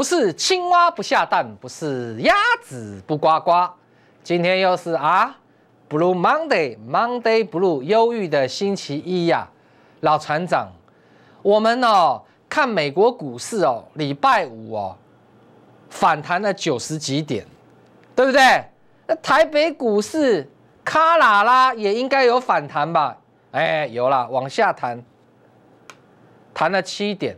不是青蛙不下蛋，不是鸭子不呱呱。今天又是啊，Blue Monday，Monday Blue，忧郁的星期一呀。老船长，我们哦看美国股市哦，礼拜五哦反弹了九十几点，对不对？那台北股市卡啦啦也应该有反弹吧？哎，有啦，往下弹，弹了七点，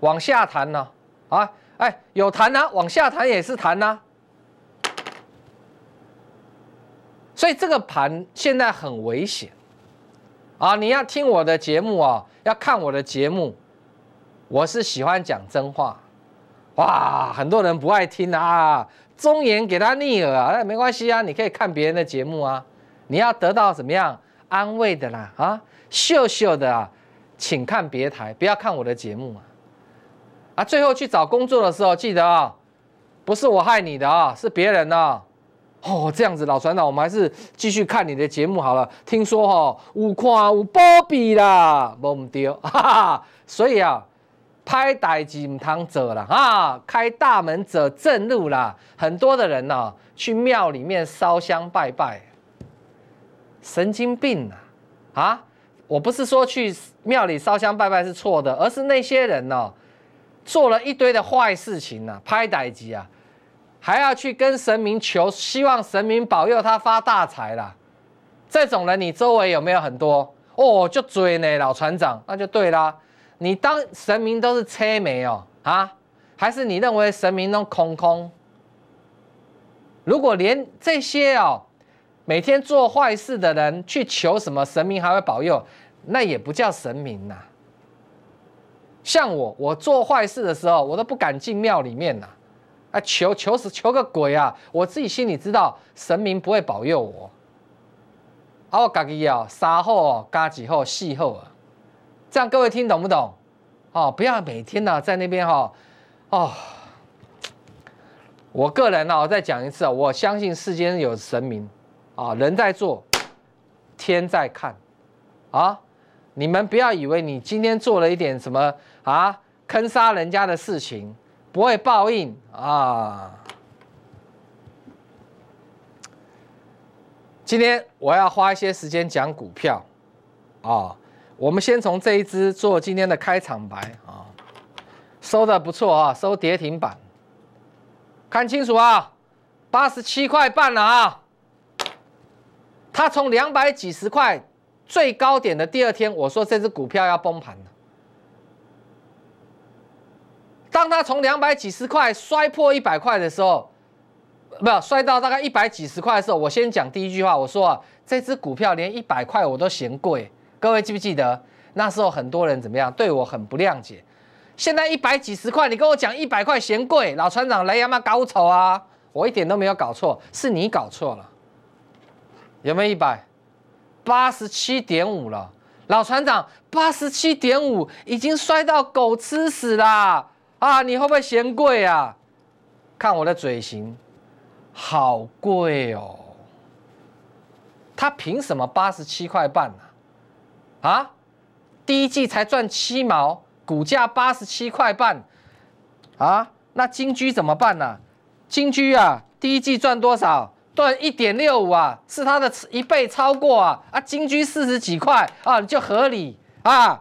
往下弹呢啊。哎，有弹呢，往下弹也是弹呢，所以这个盘现在很危险啊！你要听我的节目啊，要看我的节目，我是喜欢讲真话，哇，很多人不爱听的啊，忠言给他逆耳啊，那没关系啊，你可以看别人的节目啊，你要得到怎么样安慰的啦啊，秀秀的啊，请看别台，不要看我的节目啊。啊，最后去找工作的时候，记得啊，不是我害你的啊，是别人呐。哦，这样子老船长，我们还是继续看你的节目好了。听说哦，有看有波比啦，无唔对，哈哈。所以啊，歹代志唔通做了啊，开大门者正路啦。很多的人啊，去庙里面烧香拜拜，神经病啊！啊！我不是说去庙里烧香拜拜是错的，而是那些人啊，做了一堆的坏事情啊，拍歹机啊，还要去跟神明求，希望神明保佑他发大财啦。这种人，你周围有没有很多？哦，就追呢，老船长，那就对啦。你当神明都是车没哦啊？还是你认为神明都空空？如果连这些哦，每天做坏事的人去求什么神明还会保佑，那也不叫神明呐。像我，我做坏事的时候，我都不敢进庙里面呐，啊，求求死，求个鬼啊！我自己心里知道，神明不会保佑我。啊，我自己啊，杀后加几后，戏后啊，这样各位听懂不懂？哦，不要每天呢在那边哈，哦，我个人呢，我再讲一次啊，我相信世间有神明啊，人在做，天在看，啊。你们不要以为你今天做了一点什么啊，坑杀人家的事情不会报应啊！今天我要花一些时间讲股票啊，我们先从这一只做今天的开场白啊，收的不错啊，收跌停板，看清楚啊，八十七块半了啊，它从两百几十块。最高点的第二天，我说这只股票要崩盘了。当它从两百几十块摔破一百块的时候，没有摔到大概一百几十块的时候，我先讲第一句话，我说啊，这只股票连一百块我都嫌贵。各位记不记得那时候很多人怎么样对我很不谅解？现在一百几十块，你跟我讲一百块嫌贵，老船长来亚嘛，搞丑啊！我一点都没有搞错，是你搞错了。有没有一百？八十七点五了，老船长，八十七点五已经摔到狗吃屎啦！啊，你会不会嫌贵啊？看我的嘴型，好贵哦。他凭什么八十七块半啊，第一季才赚七毛，股价八十七块半，啊，那金居怎么办呢？金居啊，第一季赚多少？赚一点六五啊，是它的一倍超过啊啊，金居四十几块啊，就合理啊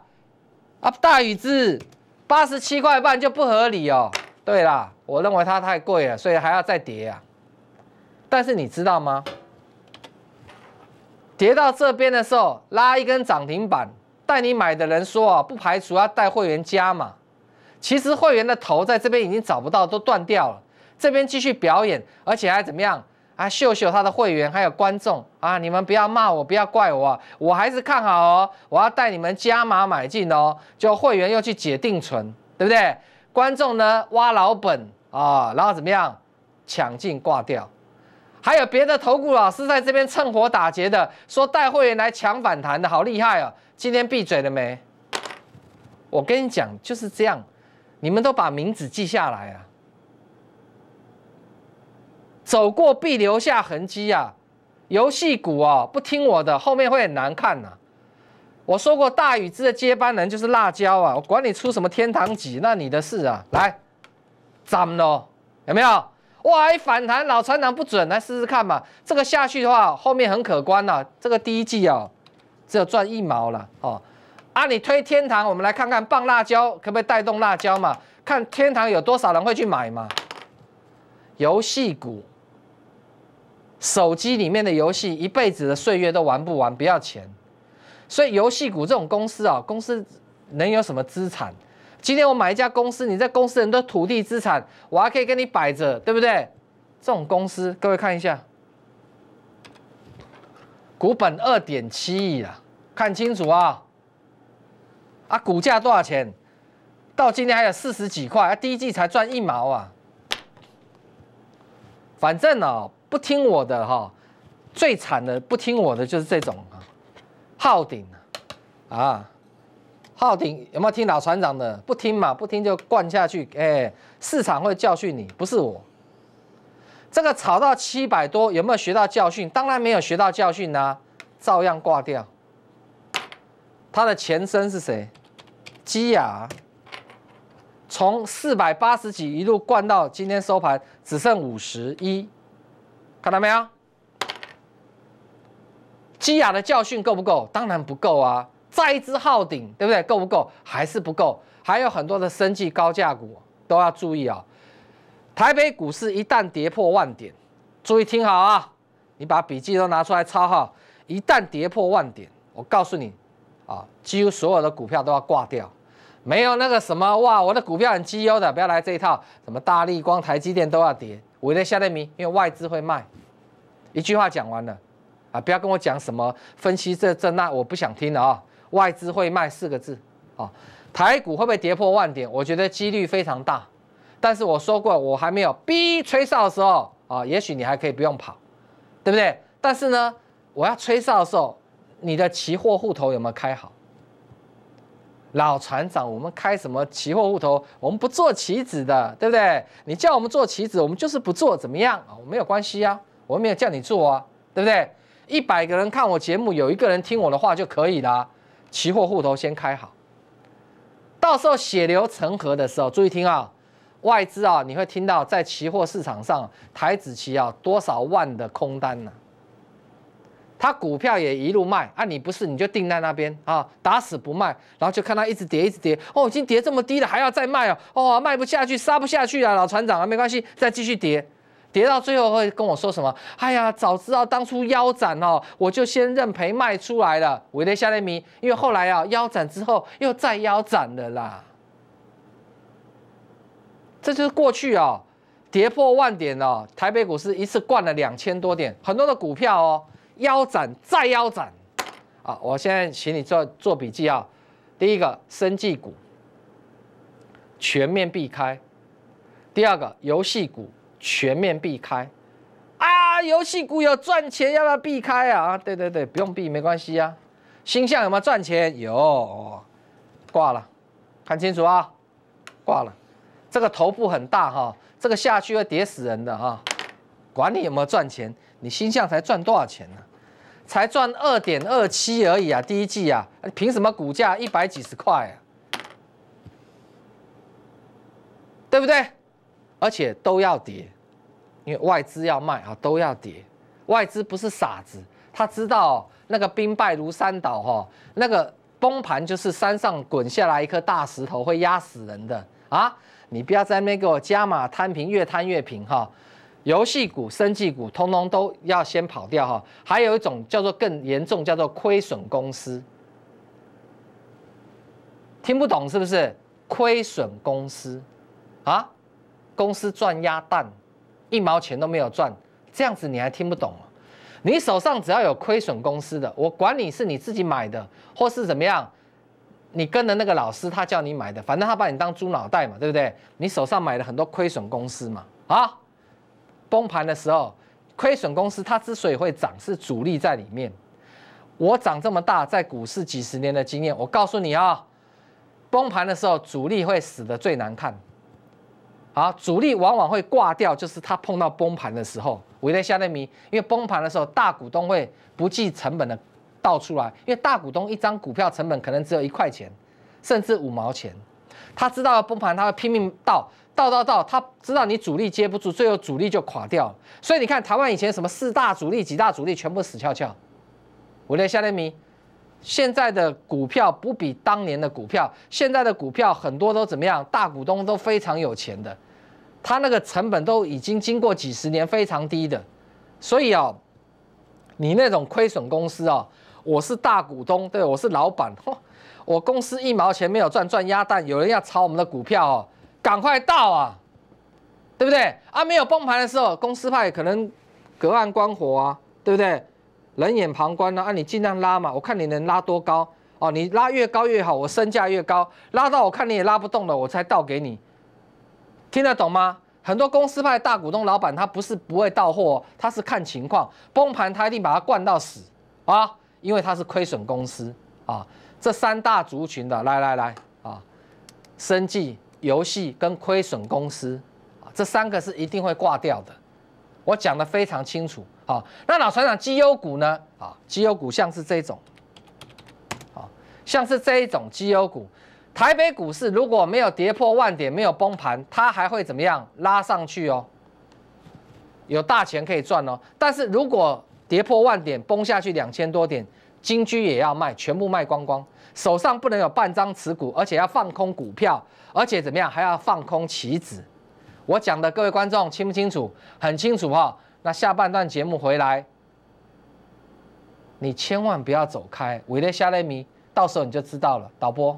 啊，大宇资八十七块半就不合理哦。对啦，我认为它太贵了，所以还要再跌啊。但是你知道吗？跌到这边的时候，拉一根涨停板，带你买的人说啊，不排除要带会员加嘛。其实会员的头在这边已经找不到，都断掉了。这边继续表演，而且还怎么样？啊，秀秀他的会员还有观众啊，你们不要骂我，不要怪我，我还是看好哦，我要带你们加码买进哦，就会员又去解定存，对不对？观众呢挖老本啊，然后怎么样抢进挂掉？还有别的投顾老师在这边趁火打劫的，说带会员来抢反弹的好厉害哦，今天闭嘴了没？我跟你讲就是这样，你们都把名字记下来啊。走过必留下痕迹啊，游戏股哦不听我的，后面会很难看呐。我说过大禹之的接班人就是辣椒啊，我管你出什么天堂几，那你的事啊。来，涨了有没有？哇，一反弹老船长不准，来试试看嘛。这个下去的话，后面很可观呐。这个第一季啊，只有赚一毛了哦。啊，你推天堂，我们来看看棒辣椒可不可以带动辣椒嘛？看天堂有多少人会去买嘛？游戏股。手机里面的游戏，一辈子的岁月都玩不完，不要钱。所以游戏股这种公司啊，公司能有什么资产？今天我买一家公司，你在公司很的土地资产，我还可以跟你摆着，对不对？这种公司，各位看一下，股本二点七亿啊，看清楚啊！啊，股价多少钱？到今天还有四十几块，第一季才赚一毛啊。反正呢。不听我的哈，最惨的不听我的就是这种啊，昊鼎啊，昊鼎有没有听老船长的？不听嘛，不听就灌下去，哎，市场会教训你，不是我。这个炒到七百多，有没有学到教训？当然没有学到教训呐，照样挂掉。它的前身是谁？基亚，从四百八十几一路灌到今天收盘，只剩五十一。看到没有？基亚的教训够不够？当然不够啊！再一支号顶，对不对？够不够？还是不够？还有很多的生技高价股都要注意啊！台北股市一旦跌破万点，注意听好啊！你把笔记都拿出来抄哈。一旦跌破万点，我告诉你，啊，几乎所有的股票都要挂掉。没有那个什么哇，我的股票很绩优的，不要来这一套。什么大力光、台积电都要跌。我在下定米，因为外资会卖。一句话讲完了，啊，不要跟我讲什么分析这这那，我不想听了啊。外资会卖四个字，啊，台股会不会跌破万点？我觉得几率非常大。但是我说过，我还没有逼吹哨的时候，啊，也许你还可以不用跑，对不对？但是呢，我要吹哨的时候，你的期货户头有没有开好？老船长，我们开什么期货户头？我们不做棋子的，对不对？你叫我们做棋子，我们就是不做，怎么样啊？我没有关系啊，我没有叫你做啊，对不对？一百个人看我节目，有一个人听我的话就可以了。期货户头先开好，到时候血流成河的时候，注意听啊，外资啊，你会听到在期货市场上台子期啊多少万的空单呢？他股票也一路卖啊！你不是你就定在那边啊，打死不卖，然后就看他一直跌，一直跌哦，已经跌这么低了，还要再卖哦，哦，卖不下去，杀不下去啊，老船长啊，没关系，再继续跌，跌到最后会跟我说什么？哎呀，早知道当初腰斩哦，我就先认赔卖出来了，我有点下联迷，因为后来啊腰斩之后又再腰斩了啦，这就是过去啊，跌破万点的台北股市一次灌了两千多点，很多的股票哦。腰斩再腰斩，啊！我现在请你做做笔记啊。第一个，生技股全面避开；第二个，游戏股全面避开。啊，游戏股有赚钱要不要避开啊？对对对，不用避没关系啊。星象有没有赚钱？有，挂了，看清楚啊，挂了。这个头部很大哈，这个下去会跌死人的哈。管你有没有赚钱，你星象才赚多少钱呢？才赚二点二七而已啊，第一季啊，凭什么股价一百几十块啊？对不对？而且都要跌，因为外资要卖啊，都要跌。外资不是傻子，他知道那个兵败如山倒哈，那个崩盘就是山上滚下来一颗大石头会压死人的啊！你不要在那给我加码摊平，越摊越平哈。游戏股、生技股，通通都要先跑掉哈！还有一种叫做更严重，叫做亏损公司。听不懂是不是？亏损公司啊？公司赚鸭蛋，一毛钱都没有赚，这样子你还听不懂你手上只要有亏损公司的，我管你是你自己买的，或是怎么样，你跟着那个老师他叫你买的，反正他把你当猪脑袋嘛，对不对？你手上买了很多亏损公司嘛，啊？崩盘的时候，亏损公司它之所以会涨，是主力在里面。我涨这么大，在股市几十年的经验，我告诉你啊，崩盘的时候主力会死的最难看。好，主力往往会挂掉，就是他碰到崩盘的时候。我在下那谜，因为崩盘的时候大股东会不计成本的倒出来，因为大股东一张股票成本可能只有一块钱，甚至五毛钱，他知道崩盘，他会拼命倒。到到到，他知道你主力接不住，最后主力就垮掉。所以你看台湾以前什么四大主力、几大主力全部死翘翘。我连夏联米，现在的股票不比当年的股票，现在的股票很多都怎么样？大股东都非常有钱的，他那个成本都已经经过几十年非常低的。所以哦，你那种亏损公司哦，我是大股东，对，我是老板，我公司一毛钱没有赚，赚鸭蛋，有人要炒我们的股票哦。赶快到啊，对不对？啊，没有崩盘的时候，公司派可能隔岸观火啊，对不对？冷眼旁观啊，啊，你尽量拉嘛，我看你能拉多高哦，你拉越高越好，我身价越高，拉到我看你也拉不动了，我才倒给你，听得懂吗？很多公司派大股东、老板，他不是不会到货，他是看情况，崩盘他一定把它灌到死啊，因为他是亏损公司啊。这三大族群的，来来来啊，生计。游戏跟亏损公司这三个是一定会挂掉的。我讲的非常清楚好，那老船长绩优股呢？啊，绩优股像是这种，啊，像是这一种绩优股。台北股市如果没有跌破万点，没有崩盘，它还会怎么样？拉上去哦，有大钱可以赚哦。但是如果跌破万点，崩下去两千多点。金居也要卖，全部卖光光，手上不能有半张持股，而且要放空股票，而且怎么样，还要放空棋子。我讲的各位观众清不清楚？很清楚哈。那下半段节目回来，你千万不要走开，我了瞎了眼，到时候你就知道了。导播。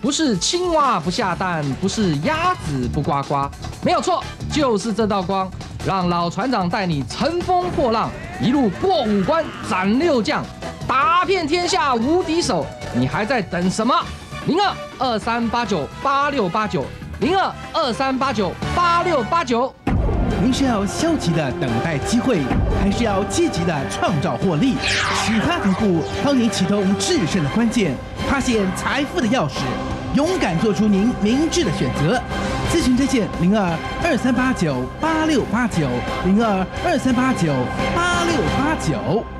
不是青蛙不下蛋，不是鸭子不呱呱，没有错，就是这道光，让老船长带你乘风破浪，一路过五关斩六将，打遍天下无敌手，你还在等什么？零二二三八九八六八九，零二二三八九八六八九。您是要消极的等待机会，还是要积极的创造获利？其他客户帮您启动制胜的关键，发现财富的钥匙，勇敢做出您明智的选择。咨询热线零二二三八九八六八九零二二三八九八六八九。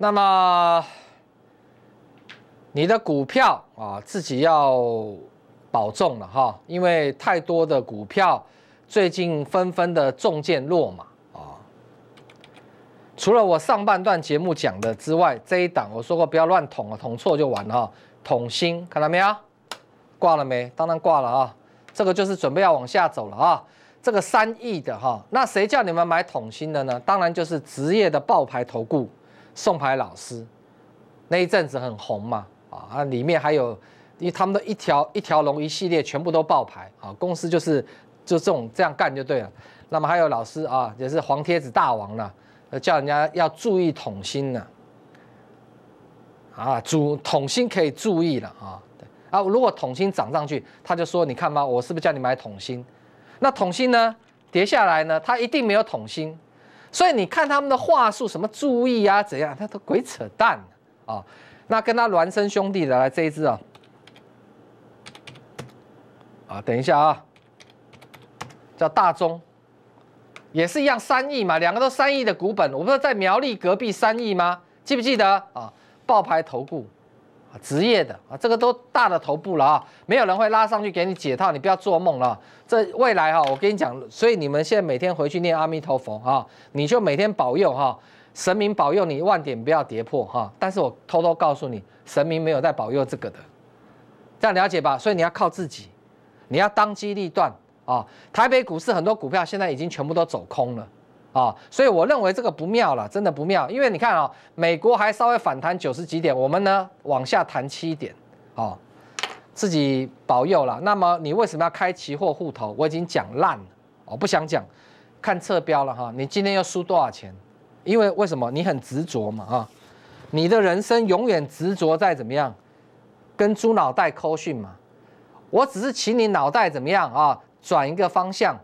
那么，你的股票啊，自己要保重了哈，因为太多的股票最近纷纷的中箭落马啊。除了我上半段节目讲的之外，这一档我说过不要乱捅啊，捅错就完了哈。捅新看到没有？挂了没？当然挂了啊。这个就是准备要往下走了啊。这个三亿的哈，那谁叫你们买捅新呢？当然就是职业的爆牌投顾。送牌老师那一阵子很红嘛，啊啊，里面还有，因为他们的一条一条龙一系列全部都爆牌，啊，公司就是就这种这样干就对了。那么还有老师啊，也是黄贴子大王了，叫人家要注意统心呢、啊，主统心可以注意了啊，啊，如果统心涨上去，他就说你看嘛，我是不是叫你买统心？那统心呢跌下来呢，他一定没有统心。所以你看他们的话术，什么注意啊，怎样，他都鬼扯淡啊。那跟他孪生兄弟的来这一只啊，啊，等一下啊，叫大中，也是一样三亿嘛，两个都三亿的股本，我不是在苗栗隔壁三亿吗？记不记得啊？爆牌投顾。职业的啊，这个都大的头部了啊，没有人会拉上去给你解套，你不要做梦了。这未来哈，我跟你讲，所以你们现在每天回去念阿弥陀佛啊，你就每天保佑哈，神明保佑你万点不要跌破哈。但是我偷偷告诉你，神明没有在保佑这个的，这样了解吧？所以你要靠自己，你要当机立断啊！台北股市很多股票现在已经全部都走空了。啊，所以我认为这个不妙了，真的不妙。因为你看啊，美国还稍微反弹九十几点，我们呢往下弹七点，啊，自己保佑了。那么你为什么要开期货户头？我已经讲烂了，我不想讲，看侧标了哈。你今天要输多少钱？因为为什么？你很执着嘛啊，你的人生永远执着在怎么样，跟猪脑袋抠训嘛。我只是请你脑袋怎么样啊，转一个方向。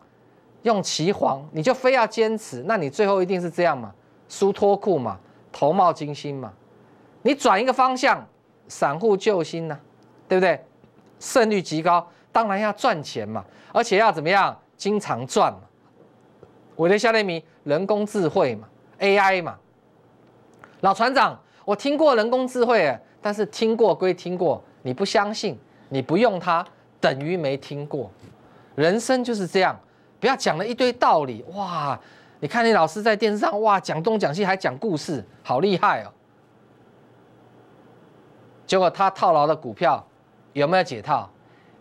用骑黄你就非要坚持，那你最后一定是这样嘛？输脱裤嘛，头冒金星嘛？你转一个方向，散户救星呢，对不对？胜率极高，当然要赚钱嘛，而且要怎么样？经常赚嘛。我的下列名：人工智慧嘛，AI 嘛。老船长，我听过人工智慧，但是听过归听过，你不相信，你不用它，等于没听过。人生就是这样。不要讲了一堆道理哇！你看你老师在电视上哇，讲东讲西还讲故事，好厉害哦。结果他套牢的股票有没有解套？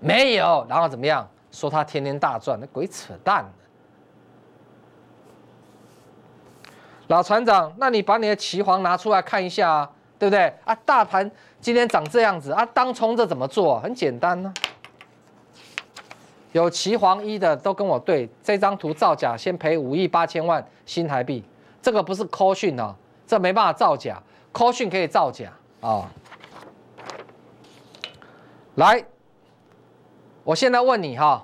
没有。然后怎么样？说他天天大赚，那鬼扯淡！老船长，那你把你的棋皇拿出来看一下，对不对？啊，大盘今天长这样子啊，当冲这怎么做？很简单呢。有旗黄衣的都跟我对这张图造假，先赔五亿八千万新台币。这个不是科讯啊，这没办法造假。科讯可以造假啊。来，我现在问你哈，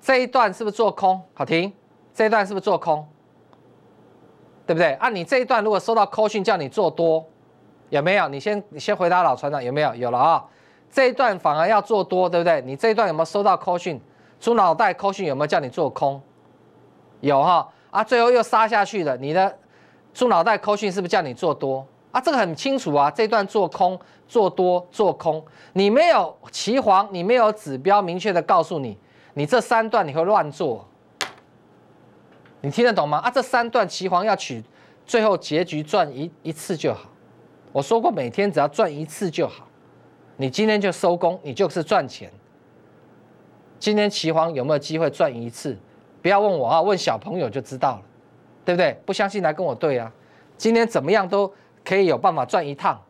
这一段是不是做空？好停，这一段是不是做空？对不对？啊，你这一段如果收到科讯叫你做多，有没有？你先你先回答老船长有没有？有了啊，这一段反而要做多，对不对？你这一段有没有收到科讯？猪脑袋扣训有没有叫你做空？有哈啊，最后又杀下去了。你的猪脑袋扣训是不是叫你做多啊？这个很清楚啊，这段做空、做多、做空，你没有旗黄，你没有指标，明确的告诉你，你这三段你会乱做。你听得懂吗？啊，这三段旗黄要取最后结局赚一一次就好。我说过，每天只要赚一次就好，你今天就收工，你就是赚钱。今天齐皇有没有机会赚一次？不要问我啊，问小朋友就知道了，对不对？不相信来跟我对啊！今天怎么样都可以有办法赚一趟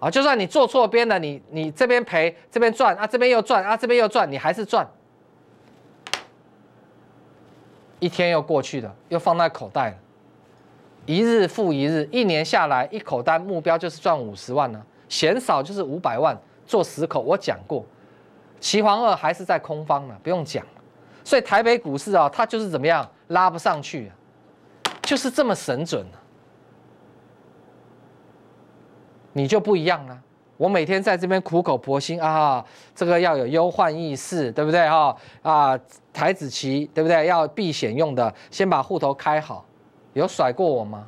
啊！就算你做错边了，你你这边赔，这边赚啊，这边又赚啊，这边又赚，你还是赚。一天又过去了，又放在口袋了。一日复一日，一年下来一口单目标就是赚五十万呢，嫌少就是五百万做十口，我讲过。齐皇二还是在空方呢，不用讲所以台北股市啊，它就是怎么样拉不上去，就是这么神准。你就不一样了。我每天在这边苦口婆心啊，这个要有忧患意识，对不对哈？啊，台子棋，对不对？要避险用的，先把户头开好。有甩过我吗？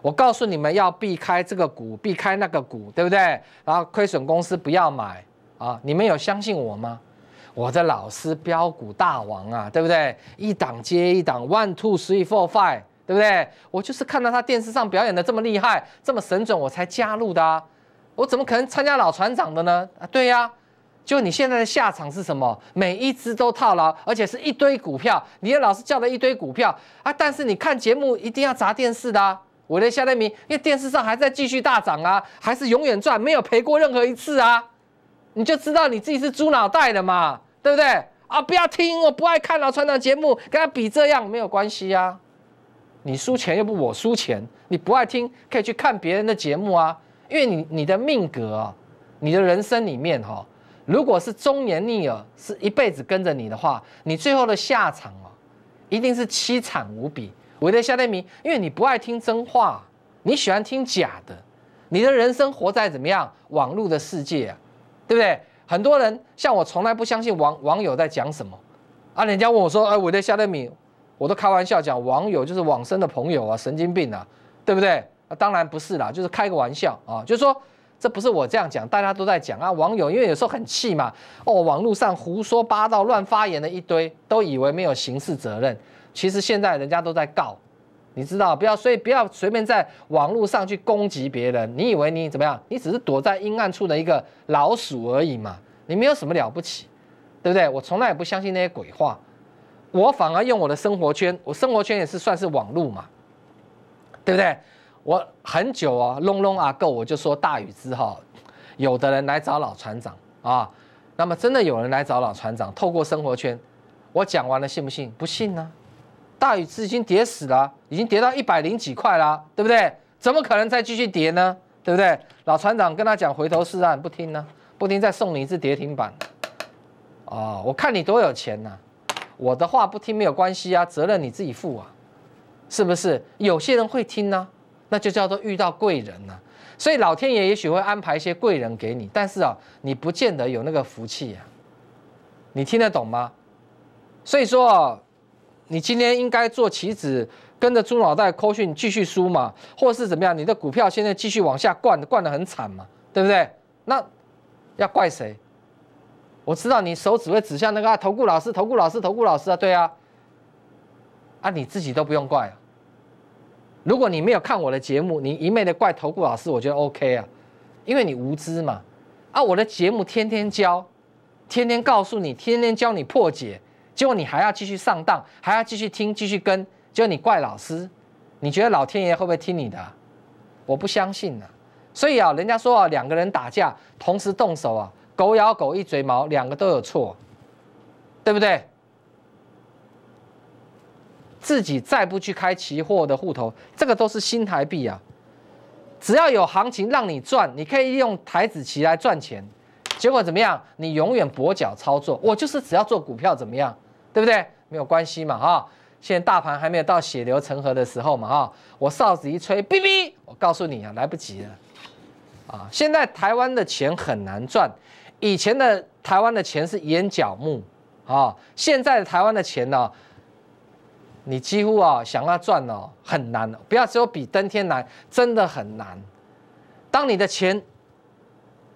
我告诉你们，要避开这个股，避开那个股，对不对？然后亏损公司不要买。啊，你们有相信我吗？我的老师标股大王啊，对不对？一档接一档，one two three four five，对不对？我就是看到他电视上表演的这么厉害，这么神准，我才加入的啊。我怎么可能参加老船长的呢？啊，对呀，就你现在的下场是什么？每一只都套牢，而且是一堆股票，你的老师叫了一堆股票啊。但是你看节目一定要砸电视的啊。我的夏联明，因为电视上还在继续大涨啊，还是永远赚，没有赔过任何一次啊。你就知道你自己是猪脑袋的嘛，对不对？啊，不要听，我不爱看老船长节目，跟他比这样没有关系啊。你输钱又不我输钱，你不爱听可以去看别人的节目啊。因为你你的命格啊，你的人生里面哈，如果是忠言逆耳，是一辈子跟着你的话，你最后的下场哦，一定是凄惨无比。我的夏天明，因为你不爱听真话，你喜欢听假的，你的人生活在怎么样网络的世界。对不对？很多人像我从来不相信网网友在讲什么，啊，人家问我说，哎，我对夏德米，我都开玩笑讲，网友就是网生的朋友啊，神经病啊，对不对？啊，当然不是啦，就是开个玩笑啊，就是说这不是我这样讲，大家都在讲啊，网友因为有时候很气嘛，哦，网络上胡说八道、乱发言的一堆，都以为没有刑事责任，其实现在人家都在告。你知道不要，所以不要随便在网络上去攻击别人。你以为你怎么样？你只是躲在阴暗处的一个老鼠而已嘛，你没有什么了不起，对不对？我从来也不相信那些鬼话，我反而用我的生活圈，我生活圈也是算是网络嘛，对不对？我很久哦，隆隆啊够，我就说大禹之后，有的人来找老船长啊，那么真的有人来找老船长，透过生活圈，我讲完了，信不信？不信呢？大禹资金跌死了，已经跌到一百零几块了，对不对？怎么可能再继续跌呢？对不对？老船长跟他讲回头是岸，不听呢，不听再送你一次跌停板。哦，我看你多有钱呐！我的话不听没有关系啊，责任你自己负啊，是不是？有些人会听呢，那就叫做遇到贵人呐。所以老天爷也许会安排一些贵人给你，但是啊，你不见得有那个福气呀。你听得懂吗？所以说。你今天应该做棋子，跟着猪脑袋亏损继续输嘛，或是怎么样？你的股票现在继续往下灌，灌的很惨嘛，对不对？那要怪谁？我知道你手指会指向那个投顾老师，投顾老师，投顾老师啊，对啊，啊你自己都不用怪。如果你没有看我的节目，你一昧的怪投顾老师，我觉得 OK 啊，因为你无知嘛。啊，我的节目天天教，天天告诉你，天天教你破解。结果你还要继续上当，还要继续听、继续跟。结果你怪老师，你觉得老天爷会不会听你的？我不相信呢。所以啊，人家说啊，两个人打架同时动手啊，狗咬狗一嘴毛，两个都有错，对不对？自己再不去开期货的户头，这个都是新台币啊。只要有行情让你赚，你可以用台子棋来赚钱。结果怎么样？你永远跛脚操作。我就是只要做股票，怎么样？对不对？没有关系嘛，哈！现在大盘还没有到血流成河的时候嘛，哈！我哨子一吹，哔哔，我告诉你啊，来不及了，啊！现在台湾的钱很难赚，以前的台湾的钱是眼角目，啊，现在的台湾的钱呢，你几乎啊想要它赚哦，很难，不要说比登天难，真的很难。当你的钱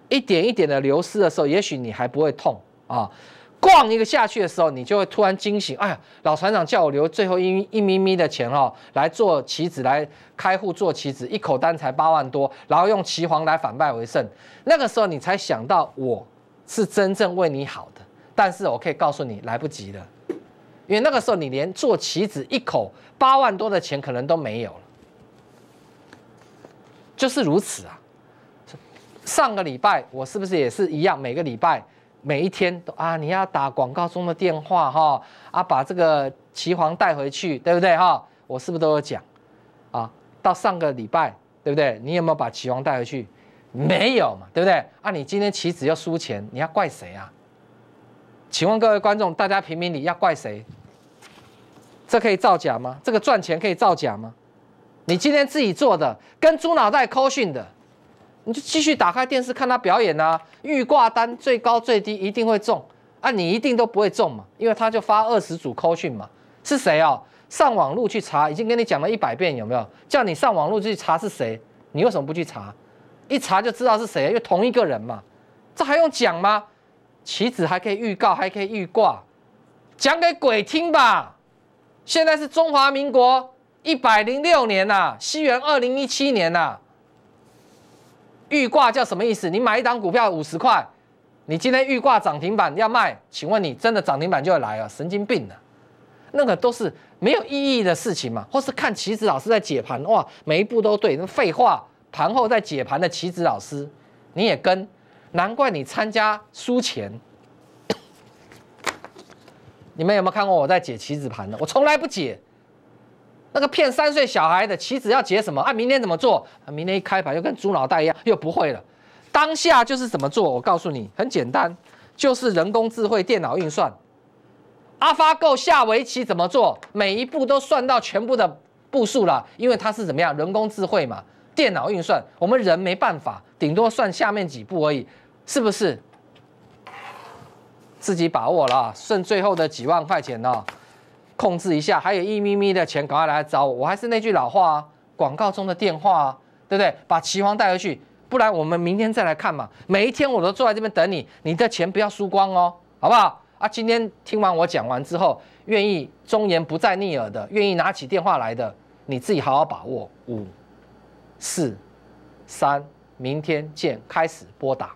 一点一点的流失的时候，也许你还不会痛啊。逛一个下去的时候，你就会突然惊醒。哎呀，老船长叫我留最后一一咪咪的钱哦，来做棋子，来开户做棋子，一口单才八万多，然后用棋皇来反败为胜。那个时候你才想到我是真正为你好的，但是我可以告诉你，来不及了，因为那个时候你连做棋子一口八万多的钱可能都没有了。就是如此啊。上个礼拜我是不是也是一样？每个礼拜。每一天都啊，你要打广告中的电话哈啊，把这个棋皇带回去，对不对哈？我是不是都有讲啊？到上个礼拜，对不对？你有没有把棋皇带回去？没有嘛，对不对？啊，你今天棋子要输钱，你要怪谁啊？请问各位观众，大家评评理，要怪谁？这可以造假吗？这个赚钱可以造假吗？你今天自己做的，跟猪脑袋扣 o 的。你就继续打开电视看他表演呐，预挂单最高最低一定会中啊，你一定都不会中嘛，因为他就发二十组口讯嘛，是谁哦？上网络去查，已经跟你讲了一百遍有没有？叫你上网络去查是谁，你为什么不去查？一查就知道是谁，因为同一个人嘛，这还用讲吗？棋子还可以预告，还可以预挂，讲给鬼听吧！现在是中华民国一百零六年呐，西元二零一七年呐。预挂叫什么意思？你买一档股票五十块，你今天预挂涨停板要卖，请问你真的涨停板就要来了？神经病啊！那个都是没有意义的事情嘛，或是看棋子老师在解盘，哇，每一步都对，那废话，盘后再解盘的棋子老师你也跟，难怪你参加输钱。你们有没有看过我在解棋子盘的？我从来不解。那个骗三岁小孩的棋子要解什么？啊，明天怎么做？明天一开牌就跟猪脑袋一样，又不会了。当下就是怎么做？我告诉你，很简单，就是人工智慧、电脑运算。阿发 p g o 下围棋怎么做？每一步都算到全部的步数了，因为它是怎么样？人工智慧嘛，电脑运算，我们人没办法，顶多算下面几步而已，是不是？自己把握了，剩最后的几万块钱了。控制一下，还有一咪咪的钱，赶快来找我。我还是那句老话，啊，广告中的电话，啊，对不对？把旗皇带回去，不然我们明天再来看嘛。每一天我都坐在这边等你，你的钱不要输光哦，好不好？啊，今天听完我讲完之后，愿意忠言不再逆耳的，愿意拿起电话来的，你自己好好把握。五四三，明天见，开始拨打。